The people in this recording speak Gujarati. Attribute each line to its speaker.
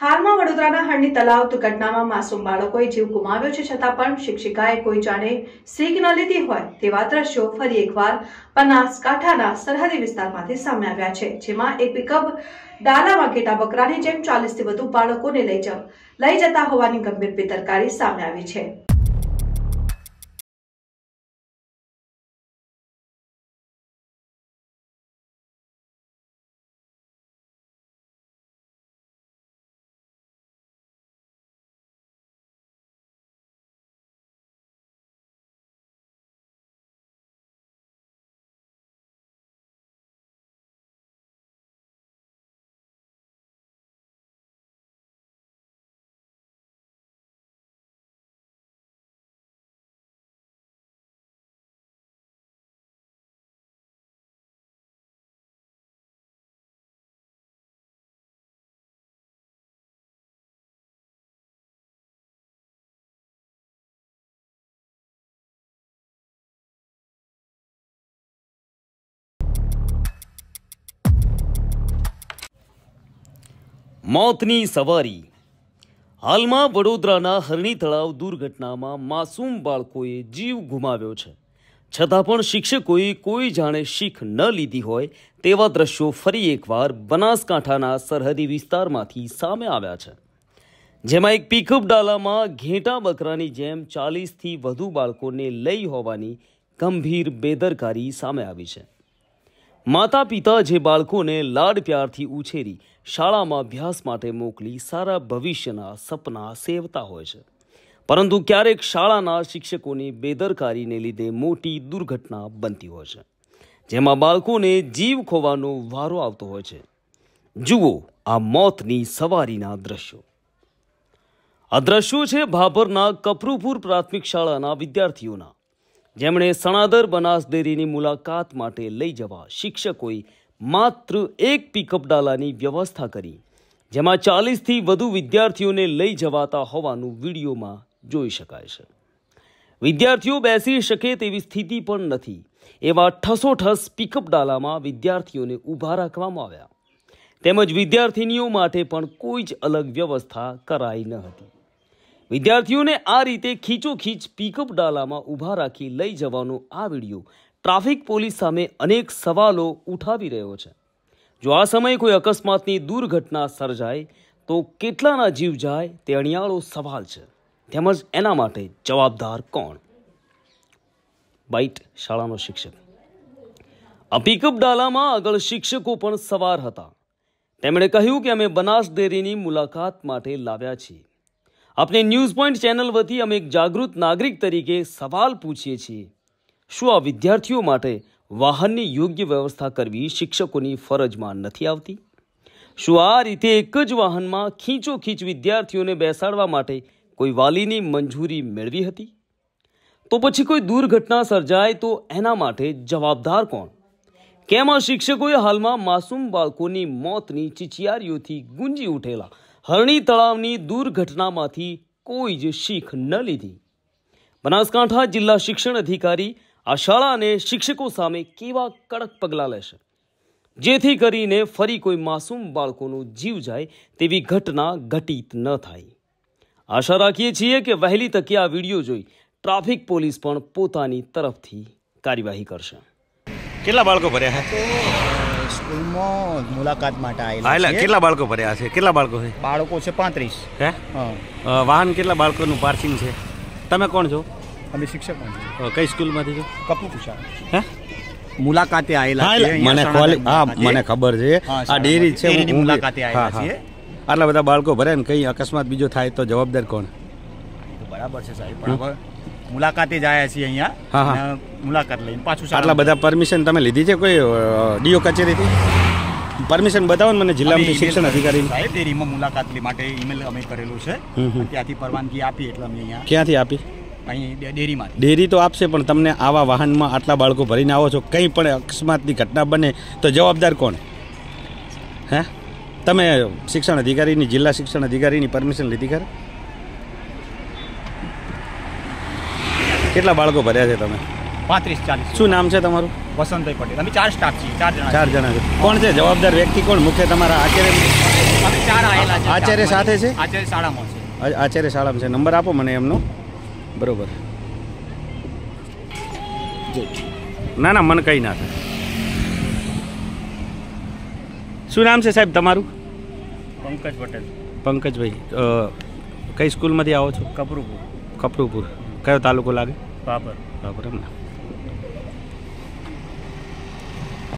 Speaker 1: હાલમાં વડોદરાના હળની તલાવ દુર્ઘટનામાં માસૂમ બાળકોએ જીવ ગુમાવ્યો છે છતાં પણ શિક્ષિકાએ કોઈ જાણે શીખ ન લીધી હોય તેવા દ્રશ્યો ફરી એકવાર બનાસકાંઠાના સરહદી વિસ્તારમાંથી સામે આવ્યા છે જેમાં એક પિકઅપ ડાલામાં ઘેટા બકરાની જેમ ચાલીસથી વધુ
Speaker 2: બાળકોને લઈ જતા હોવાની ગંભીર બેદરકારી સામે આવી છે મોતની સવારી હાલમાં વડોદરાના હરણી તળાવ દુર્ઘટનામાં માસૂમ બાળકોએ જીવ ગુમાવ્યો છે છતાં પણ શિક્ષકોએ કોઈ જાણે શીખ ન લીધી હોય તેવા દ્રશ્યો ફરી એકવાર બનાસકાંઠાના સરહદી વિસ્તારમાંથી સામે આવ્યા છે જેમાં એક પિકઅપ ડાલામાં ઘેટા બકરાની જેમ ચાલીસથી વધુ બાળકોને લઈ હોવાની ગંભીર બેદરકારી સામે આવી છે માતા પિતા જે બાળકોને લાડ પ્યારથી ઉછેરી શાળામાં અભ્યાસ માટે મોકલી સારા ભવિષ્યના સપના સેવતા હોય છે પરંતુ ક્યારેક શાળાના શિક્ષકોની બેદરકારીને લીધે મોટી દુર્ઘટના બનતી હોય છે જેમાં બાળકોને જીવ ખોવાનો વારો આવતો હોય છે જુઓ આ મોતની સવારીના દ્રશ્યો આ દ્રશ્યો છે ભાભરના કપરુપુર પ્રાથમિક શાળાના વિદ્યાર્થીઓના જેમણે સણાદર બનાસ ડેરીની મુલાકાત માટે લઈ જવા શિક્ષકોએ માત્ર એક પિકઅપ ડાલાની વ્યવસ્થા કરી જેમાં ચાલીસથી વધુ વિદ્યાર્થીઓને લઈ જવાતા હોવાનું વિડીયોમાં જોઈ શકાય છે વિદ્યાર્થીઓ બેસી શકે તેવી સ્થિતિ પણ નથી એવા ઠસોઠસ પિકઅપ ડાલામાં વિદ્યાર્થીઓને ઊભા રાખવામાં આવ્યા તેમજ વિદ્યાર્થિનીઓ માટે પણ કોઈ જ અલગ વ્યવસ્થા કરાઈ ન હતી વિદ્યાર્થીઓને આ રીતે ખીચોખીચ પિકઅપ ડાલામાં ઊભા રાખી લઈ જવાનો આ વિડીયો ટ્રાફિક પોલીસ સામે અનેક સવાલો ઉઠાવી રહ્યો છે જો આ સમયે કોઈ અકસ્માતની દુર્ઘટના સર્જાય તો કેટલાના જીવ જાય તે અણિયાળો સવાલ છે તેમજ એના માટે જવાબદાર કોણ બાઇટ શાળાનો શિક્ષક આ પિકઅપ ડાલામાં આગળ શિક્ષકો પણ સવાર હતા તેમણે કહ્યું કે અમે બનાસ ડેરીની મુલાકાત માટે લાવ્યા છીએ આપણે ન્યૂઝ પોઈન્ટ ચેનલ વતી અમે એક જાગૃત નાગરિક તરીકે સવાલ પૂછીએ છીએ શું આ વિદ્યાર્થીઓ માટે વાહનની યોગ્ય વ્યવસ્થા કરવી શિક્ષકોની ફરજમાં નથી આવતી શું આ રીતે એક જ વાહનમાં ખીચોખીચ વિદ્યાર્થીઓને બેસાડવા માટે કોઈ વાલીની મંજૂરી મેળવી હતી તો પછી કોઈ દુર્ઘટના સર્જાય તો એના માટે જવાબદાર કોણ કેમ આ શિક્ષકોએ હાલમાં માસૂમ બાળકોની મોતની ચિચિયારીઓથી ગુંજી ઉઠેલા હરણી તળાવની દુર્ઘટનામાંથી કોઈ જ શીખ ન લીધી બનાસકાંઠા જિલ્લા શિક્ષણ અધિકારી આ શાળા અને શિક્ષકો સામે કેવા કડક પગલાં લેશે જેથી કરીને ફરી કોઈ માસૂમ બાળકોનો જીવ જાય તેવી ઘટના ઘટિત ન થાય આશા રાખીએ છીએ કે વહેલી તકે આ વિડીયો જોઈ ટ્રાફિક પોલીસ પણ પોતાની તરફથી કાર્યવાહી કરશે કેટલા બાળકો ભર્યા છે સ્કૂલમાં મુલાકાત માટે આવેલા છે કેટલા
Speaker 1: બાળકો ભર્યા છે કેટલા બાળકો છે બાળકો છે પાંત્રીસ હે વાહન કેટલા બાળકોનું પાર્કિંગ છે તમે કોણ છો અમે શિક્ષક કઈ સ્કૂલમાંથી છો કપૂકુશા હે મુલાકાતે આવેલા મને હા મને ખબર છે આ ડેરી છે હું મુલાકાતે આવેલા છીએ આટલા બધા બાળકો ભરે ને કઈ અકસ્માત બીજો થાય તો જવાબદાર કોણ બરાબર છે સાહેબ પણ મુલાકાતે જ આવ્યા છીએ અહીંયા મુલાકાત લઈને પાછું આટલા બધા પરમિશન તમે લીધી છે કોઈ ડીઓ કચેરીથી પરમિશન બતાવો ને મને જિલ્લામાંથી શિક્ષણ અધિકારી સાહેબ ડેરીમાં મુલાકાત લે માટે ઈમેલ અમે કરેલું છે ત્યાંથી પરવાનગી આપી એટલે અમે અહીંયા ક્યાંથી આપી અહીં ડેરીમાંથી ડેરી તો આપશે પણ તમને આવા વાહનમાં આટલા બાળકો ભરીને આવો છો કંઈ પણ અકસ્માતની ઘટના બને તો જવાબદાર કોણ હે તમે શિક્ષણ અધિકારીની જિલ્લા શિક્ષણ અધિકારીની પરમિશન લીધી ખરા કેટલા બાળકો ભર્યા છે તમે પાંત્રીસ ચાલીસ શું નામ છે તમારું વસંતભાઈ પટેલ અમે ચાર સ્ટાફ છીએ ચાર જણા ચાર જણા છે કોણ છે જવાબદાર વ્યક્તિ કોણ મુખ્ય તમારા આચાર્ય અમે ચાર આવેલા છે આચાર્ય સાથે છે આચાર્ય શાળામાં છે આચાર્ય શાળામાં છે નંબર આપો મને એમનો બરોબર ના ના મને કંઈ ના થાય શું નામ છે સાહેબ તમારું પંકજ પટેલ પંકજભાઈ કઈ સ્કૂલમાંથી આવો છો કપરૂપુર કપરૂપુર કયો તાલુકો લાગે બાપર બાપર એમ ને